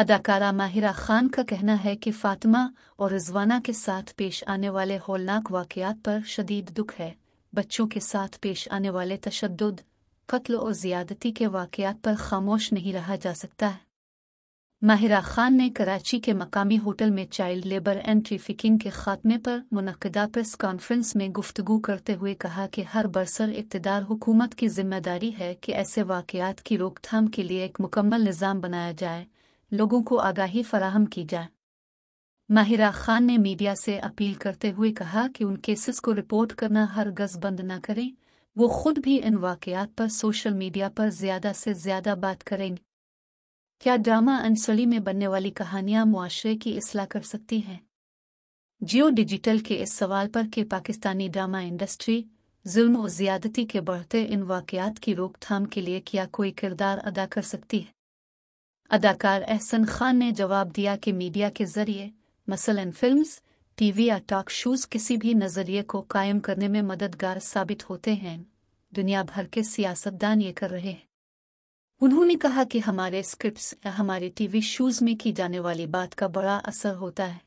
अदाकारा माहिरा खान का कहना है कि फातिमा और रिजवाना के साथ पेश आने वाले होलनाक वाकयात पर शदीद दुख है बच्चों के साथ पेश आने वाले तशद कत्ल और ज्यादती के वाकयात पर खामोश नहीं रहा जा सकता है माहिरा खान ने कराची के मकामी होटल में चाइल्ड लेबर एंड ट्रैफिकिंग के खात्मे पर मुनदा प्रेस कॉन्फ्रेंस में गुफ्तगु करते हुए कहा कि हर बरसर इकतदार हुकूमत की जिम्मेदारी है कि ऐसे वाकयात की रोकथाम के लिए एक मुकम्मल निज़ाम बनाया जाए लोगों को आगाही फराहम की जाए माहिरा खान ने मीडिया से अपील करते हुए कहा कि उन केसेस को रिपोर्ट करना हर गज बंद न करें वो खुद भी इन वाकयात पर सोशल मीडिया पर ज्यादा से ज्यादा बात करेंगे क्या ड्रामा अंसली में बनने वाली कहानियां मुआशरे की असलाह कर सकती हैं जियो डिजिटल के इस सवाल पर कि पाकिस्तानी ड्रामा इंडस्ट्री जुल्म और ज्यादती के बढ़ते इन वाकयात की रोकथाम के लिए क्या कोई किरदार अदा कर सकती है अदाकार एहसन खान ने जवाब दिया कि मीडिया के जरिए मसलन फिल्म्स, टीवी या टॉक शोज किसी भी नज़रिए को कायम करने में मददगार साबित होते हैं दुनिया भर के सियासतदान ये कर रहे हैं उन्होंने कहा कि हमारे स्क्रिप्ट या हमारे टीवी शोज में की जाने वाली बात का बड़ा असर होता है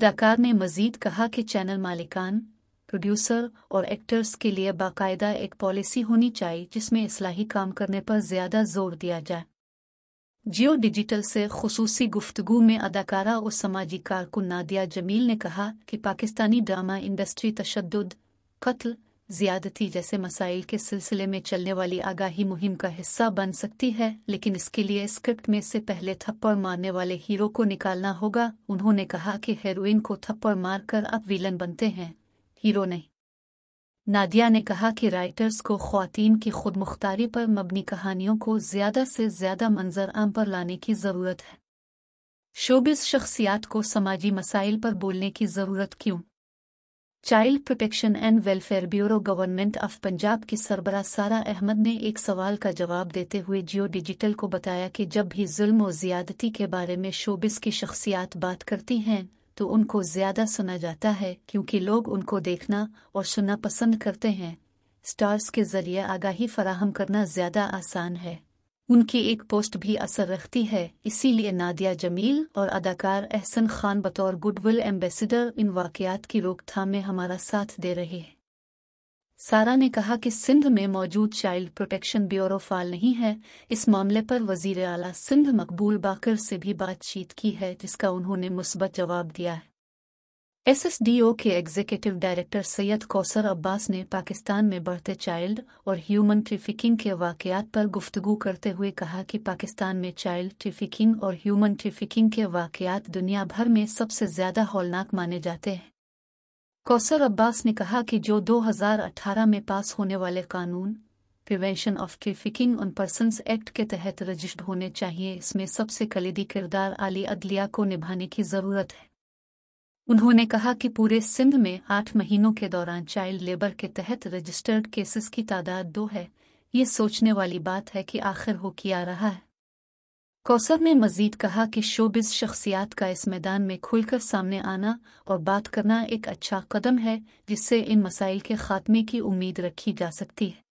अदाकार ने मजीद कहा कि चैनल मालिकान प्रोड्यूसर और एक्टर्स के लिए बाकायदा एक पॉलिसी होनी चाहिए जिसमें इसलाही काम करने पर ज्यादा जोर दिया जाए जियो डिजिटल से खसूसी गुफ्तगु में अदाकारा और समाजी कारकुन नादिया जमील ने कहा कि पाकिस्तानी ड्रामा इंडस्ट्री तशद कत्ल ज्यादती जैसे मसाइल के सिलसिले में चलने वाली आगाही मुहिम का हिस्सा बन सकती है लेकिन इसके लिए स्क्रिप्ट में से पहले थप्पड़ मारने वाले हीरो को निकालना होगा उन्होंने कहा कि हेरोइन को थप्पड़ मारकर अब विलन बनते हैं हीरो नहीं नादिया ने कहा कि राइटर्स को खातन की खुद मुख्तारी पर मबनी कहानियों को ज़्यादा से ज़्यादा मंजर आम पर लाने की ज़रूरत है शोबिस शख्सियात को समाजी मसाइल पर बोलने की ज़रूरत क्यों child protection and welfare bureau government of Punjab की सरबरा सारा अहमद ने एक सवाल का जवाब देते हुए जियो डिजिटल को बताया कि जब भी जुल्म और ज्यादती के बारे में शोबिस की शख्सियात बात करती हैं तो उनको ज्यादा सुना जाता है क्योंकि लोग उनको देखना और सुनना पसंद करते हैं स्टार्स के जरिए आगाही फराहम करना ज्यादा आसान है उनकी एक पोस्ट भी असर रखती है इसीलिए नादिया जमील और अदाकार एहसन खान बतौर गुडविल एम्बेसडर इन वाकयात की रोकथाम में हमारा साथ दे रहे हैं सारा ने कहा कि सिंध में मौजूद चाइल्ड प्रोटेक्शन ब्यूरो फाल नहीं है इस मामले पर वजीर अला सिंध मकबूल बाकर से भी बातचीत की है जिसका उन्होंने मुस्बत जवाब दिया है एसएसडीओ के एग्जीक्यूटिव डायरेक्टर सैयद कौसर अब्बास ने पाकिस्तान में बढ़ते चाइल्ड और ह्यूमन ट्रिफिकिंग के वाकयात पर गुफ्तगु करते हुए कहा कि पाकिस्तान में चाइल्ड ट्रिफिकिंग और ह्यूमन ट्रिफिकिंग के वाकयात दुनिया भर में सबसे ज्यादा हौलनाक माने जाते हैं कौसर अब्बास ने कहा कि जो 2018 में पास होने वाले कानून prevention of trafficking on person act के तहत रजिस्टर्ड होने चाहिए इसमें सबसे कलीदी किरदार आली अदलिया को निभाने की ज़रूरत है उन्होंने कहा कि पूरे सिंध में आठ महीनों के दौरान चाइल्ड लेबर के तहत रजिस्टर्ड केसेस की तादाद दो है ये सोचने वाली बात है कि आखिर हो क्या रहा है कौसर ने मजीद कहा कि शोबिज शख्सियात का इस मैदान में खुलकर सामने आना और बात करना एक अच्छा कदम है जिससे इन मसाइल के खात्मे की उम्मीद रखी जा सकती है